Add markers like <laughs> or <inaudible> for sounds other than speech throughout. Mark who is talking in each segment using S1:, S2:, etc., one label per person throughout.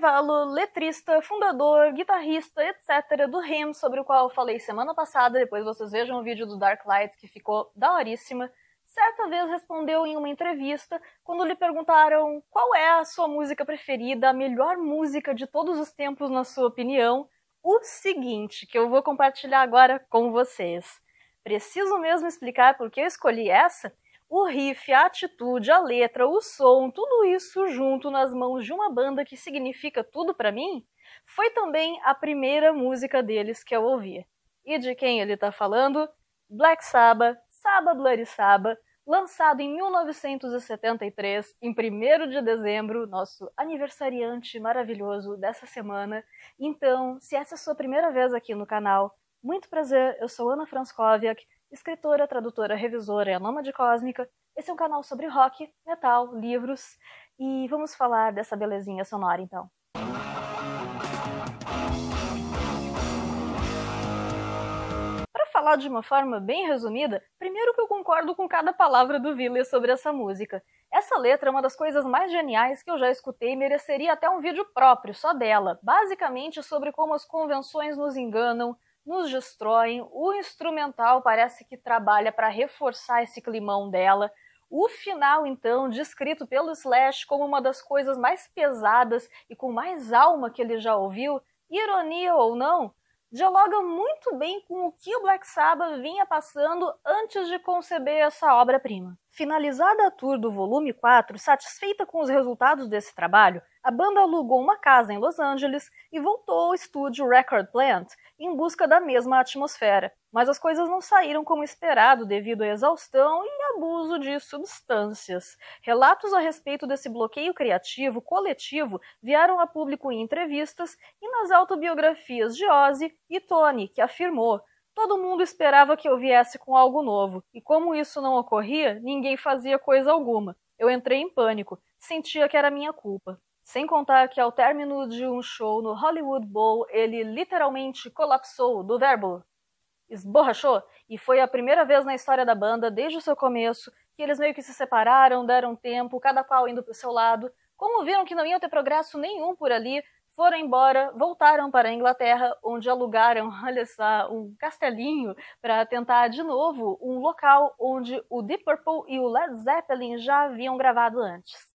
S1: Carvalho, letrista, fundador, guitarrista, etc., do REM, sobre o qual eu falei semana passada, depois vocês vejam o vídeo do Dark Light que ficou daoríssima, certa vez respondeu em uma entrevista quando lhe perguntaram qual é a sua música preferida, a melhor música de todos os tempos, na sua opinião, o seguinte, que eu vou compartilhar agora com vocês. Preciso mesmo explicar por que eu escolhi essa? O riff, a atitude, a letra, o som, tudo isso junto nas mãos de uma banda que significa tudo para mim, foi também a primeira música deles que eu ouvi. E de quem ele tá falando? Black Sabbath, Saba Bloody Saba, lançado em 1973, em 1 de dezembro, nosso aniversariante maravilhoso dessa semana. Então, se essa é a sua primeira vez aqui no canal, muito prazer, eu sou Ana Franskoviak escritora, tradutora, revisora e a nômade cósmica. Esse é um canal sobre rock, metal, livros e vamos falar dessa belezinha sonora então. Para falar de uma forma bem resumida, primeiro que eu concordo com cada palavra do Villa sobre essa música. Essa letra é uma das coisas mais geniais que eu já escutei e mereceria até um vídeo próprio, só dela, basicamente sobre como as convenções nos enganam, nos destroem. O instrumental parece que trabalha para reforçar esse climão dela. O final, então, descrito pelo Slash como uma das coisas mais pesadas e com mais alma que ele já ouviu, ironia ou não, dialoga muito bem com o que o Black Sabbath vinha passando antes de conceber essa obra-prima. Finalizada a tour do volume 4, satisfeita com os resultados desse trabalho, a banda alugou uma casa em Los Angeles e voltou ao estúdio Record Plant em busca da mesma atmosfera mas as coisas não saíram como esperado devido à exaustão e abuso de substâncias. Relatos a respeito desse bloqueio criativo coletivo vieram a público em entrevistas e nas autobiografias de Ozzy e Tony, que afirmou: Todo mundo esperava que eu viesse com algo novo, e como isso não ocorria, ninguém fazia coisa alguma. Eu entrei em pânico, sentia que era minha culpa. Sem contar que ao término de um show no Hollywood Bowl, ele literalmente colapsou do verbo esborrachou e foi a primeira vez na história da banda, desde o seu começo, que eles meio que se separaram, deram tempo, cada qual indo para o seu lado. Como viram que não iam ter progresso nenhum por ali, foram embora, voltaram para a Inglaterra, onde alugaram, <laughs> olha só, um castelinho para tentar de novo um local onde o Deep Purple e o Led Zeppelin já haviam gravado antes.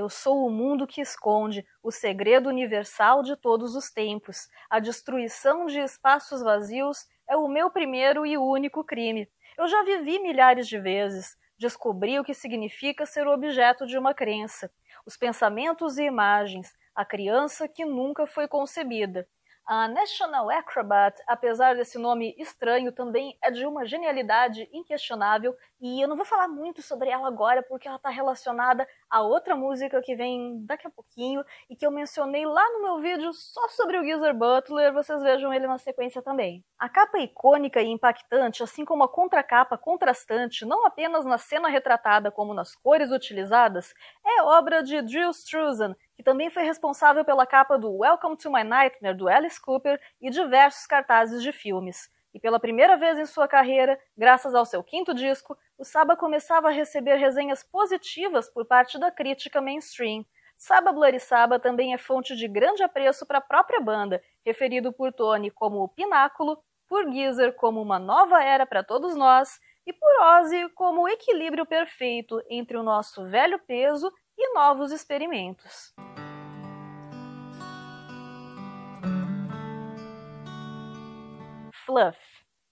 S1: Eu sou o mundo que esconde o segredo universal de todos os tempos. A destruição de espaços vazios é o meu primeiro e único crime. Eu já vivi milhares de vezes. Descobri o que significa ser o objeto de uma crença. Os pensamentos e imagens, a criança que nunca foi concebida. A National Acrobat, apesar desse nome estranho, também é de uma genialidade inquestionável e eu não vou falar muito sobre ela agora, porque ela está relacionada a outra música que vem daqui a pouquinho e que eu mencionei lá no meu vídeo só sobre o Geezer Butler, vocês vejam ele na sequência também. A capa é icônica e impactante, assim como a contracapa contrastante, não apenas na cena retratada como nas cores utilizadas, é obra de Drew Struzan, que também foi responsável pela capa do Welcome to My Nightmare do Alice Cooper e diversos cartazes de filmes. E pela primeira vez em sua carreira, graças ao seu quinto disco, o Saba começava a receber resenhas positivas por parte da crítica mainstream. Saba Saba também é fonte de grande apreço para a própria banda, referido por Tony como o pináculo, por Geezer como uma nova era para todos nós e por Ozzy como o equilíbrio perfeito entre o nosso velho peso e novos experimentos. Fluff,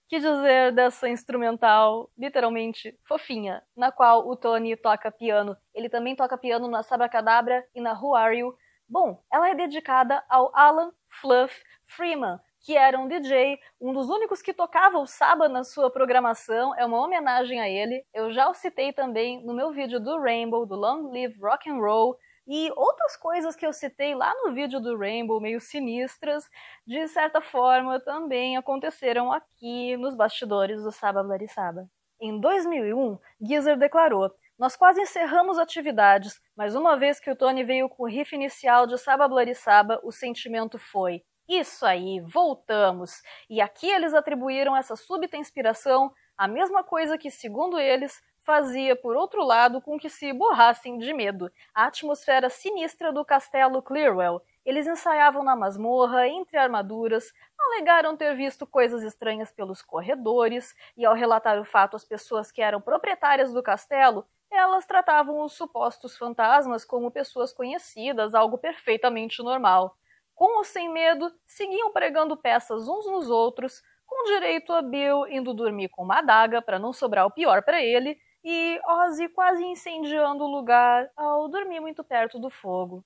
S1: que dizer dessa instrumental literalmente fofinha, na qual o Tony toca piano. Ele também toca piano na Sabra Cadabra e na Who Are You. Bom, ela é dedicada ao Alan Fluff Freeman, que era um DJ, um dos únicos que tocava o Saba na sua programação, é uma homenagem a ele. Eu já o citei também no meu vídeo do Rainbow, do Long Live Rock and Roll, e outras coisas que eu citei lá no vídeo do Rainbow, meio sinistras, de certa forma também aconteceram aqui nos bastidores do Saba Blarissaba. Em 2001, Geezer declarou: Nós quase encerramos atividades, mas uma vez que o Tony veio com o riff inicial de Saba Blarissaba, o sentimento foi: Isso aí, voltamos! E aqui eles atribuíram essa súbita inspiração à mesma coisa que, segundo eles, fazia, por outro lado, com que se borrassem de medo. A atmosfera sinistra do castelo Clearwell. Eles ensaiavam na masmorra, entre armaduras, alegaram ter visto coisas estranhas pelos corredores, e ao relatar o fato às pessoas que eram proprietárias do castelo, elas tratavam os supostos fantasmas como pessoas conhecidas, algo perfeitamente normal. Com ou sem medo, seguiam pregando peças uns nos outros, com direito a Bill indo dormir com uma adaga para não sobrar o pior para ele, e Ozzy quase incendiando o lugar ao dormir muito perto do fogo.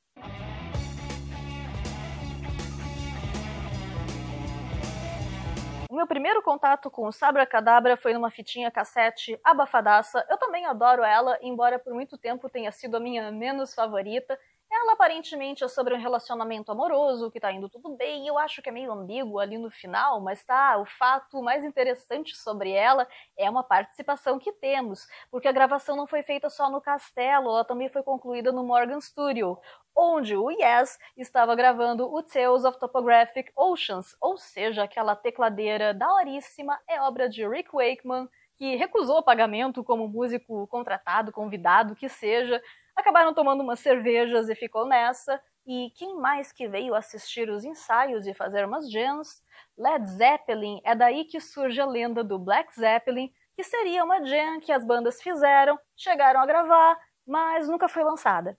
S1: O meu primeiro contato com o Sabra Cadabra foi numa fitinha cassete abafadaça. Eu também adoro ela, embora por muito tempo tenha sido a minha menos favorita. Ela aparentemente é sobre um relacionamento amoroso que tá indo tudo bem, e eu acho que é meio ambíguo ali no final, mas tá, o fato mais interessante sobre ela é uma participação que temos, porque a gravação não foi feita só no castelo, ela também foi concluída no Morgan Studio, onde o Yes estava gravando o Tales of Topographic Oceans, ou seja, aquela tecladeira daoríssima é obra de Rick Wakeman, que recusou o pagamento como músico contratado, convidado que seja, acabaram tomando umas cervejas e ficou nessa. E quem mais que veio assistir os ensaios e fazer umas jams? Led Zeppelin, é daí que surge a lenda do Black Zeppelin, que seria uma jam que as bandas fizeram, chegaram a gravar, mas nunca foi lançada.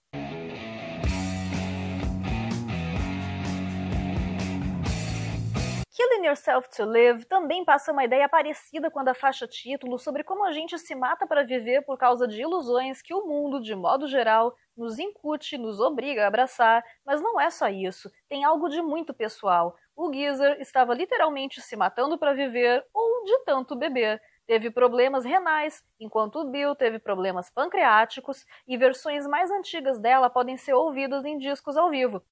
S1: Killing Yourself to Live também passa uma ideia parecida com a da faixa título sobre como a gente se mata para viver por causa de ilusões que o mundo, de modo geral, nos incute, nos obriga a abraçar, mas não é só isso, tem algo de muito pessoal. O Geezer estava literalmente se matando para viver ou de tanto beber. Teve problemas renais, enquanto o Bill teve problemas pancreáticos, e versões mais antigas dela podem ser ouvidas em discos ao vivo.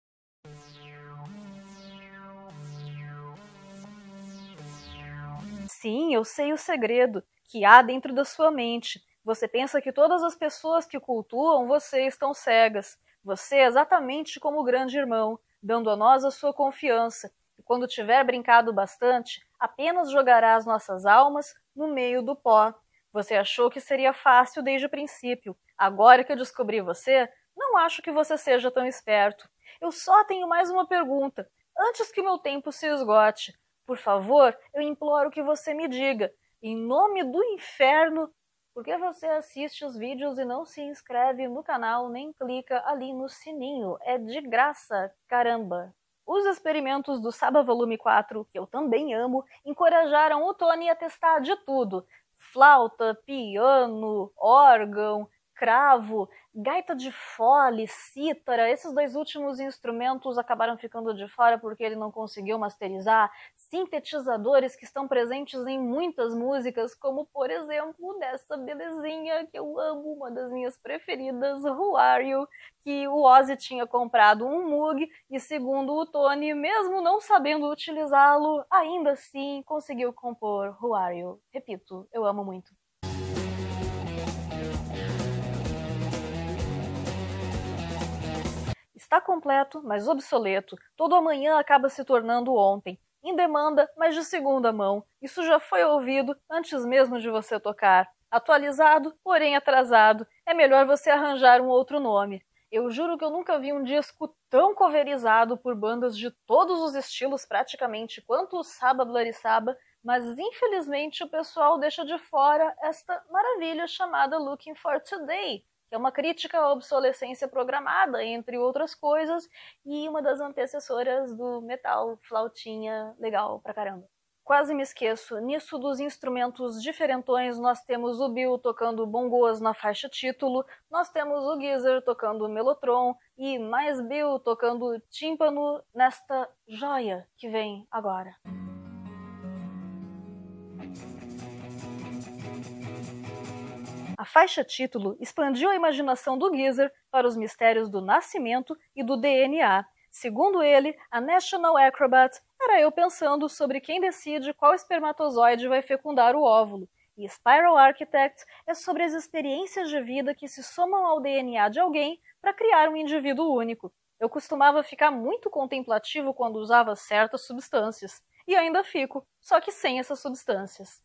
S1: Sim, eu sei o segredo que há dentro da sua mente. Você pensa que todas as pessoas que cultuam você estão cegas. Você é exatamente como o grande irmão, dando a nós a sua confiança. E quando tiver brincado bastante, apenas jogará as nossas almas no meio do pó. Você achou que seria fácil desde o princípio. Agora que eu descobri você, não acho que você seja tão esperto. Eu só tenho mais uma pergunta. Antes que meu tempo se esgote, por favor, eu imploro que você me diga, em nome do inferno, por que você assiste os vídeos e não se inscreve no canal nem clica ali no sininho? É de graça, caramba! Os experimentos do Saba Volume 4, que eu também amo, encorajaram o Tony a testar de tudo: flauta, piano, órgão, cravo, Gaita de fole, cítara, esses dois últimos instrumentos acabaram ficando de fora porque ele não conseguiu masterizar. Sintetizadores que estão presentes em muitas músicas, como por exemplo dessa belezinha que eu amo, uma das minhas preferidas, Who Are You, que o Ozzy tinha comprado um Moog e, segundo o Tony, mesmo não sabendo utilizá-lo, ainda assim conseguiu compor Who Are You. Repito, eu amo muito. está completo, mas obsoleto. Todo amanhã acaba se tornando ontem. Em demanda, mas de segunda mão. Isso já foi ouvido antes mesmo de você tocar. Atualizado, porém atrasado. É melhor você arranjar um outro nome. Eu juro que eu nunca vi um disco tão coverizado por bandas de todos os estilos, praticamente, quanto o Saba Blarissaba, mas infelizmente o pessoal deixa de fora esta maravilha chamada Looking for Today, que é uma crítica à obsolescência programada, entre outras coisas, e uma das antecessoras do metal, flautinha, legal pra caramba. Quase me esqueço, nisso dos instrumentos diferentões, nós temos o Bill tocando bongos na faixa título, nós temos o Geezer tocando melotron e mais Bill tocando tímpano nesta joia que vem agora. A faixa título expandiu a imaginação do Geezer para os mistérios do nascimento e do DNA. Segundo ele, a National Acrobat era eu pensando sobre quem decide qual espermatozoide vai fecundar o óvulo. E Spiral Architect é sobre as experiências de vida que se somam ao DNA de alguém para criar um indivíduo único. Eu costumava ficar muito contemplativo quando usava certas substâncias, e ainda fico, só que sem essas substâncias.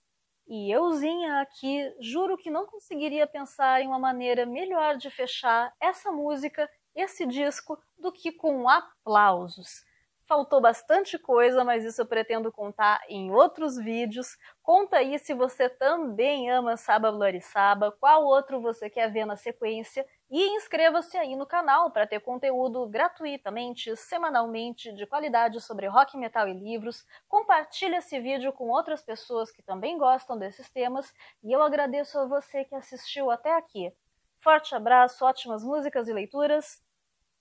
S1: E euzinha aqui, juro que não conseguiria pensar em uma maneira melhor de fechar essa música, esse disco, do que com aplausos. Faltou bastante coisa, mas isso eu pretendo contar em outros vídeos. Conta aí se você também ama Saba Saba, qual outro você quer ver na sequência e inscreva-se aí no canal para ter conteúdo gratuitamente, semanalmente, de qualidade sobre rock, metal e livros. Compartilhe esse vídeo com outras pessoas que também gostam desses temas e eu agradeço a você que assistiu até aqui. Forte abraço, ótimas músicas e leituras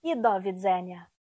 S1: e Dovidzenia!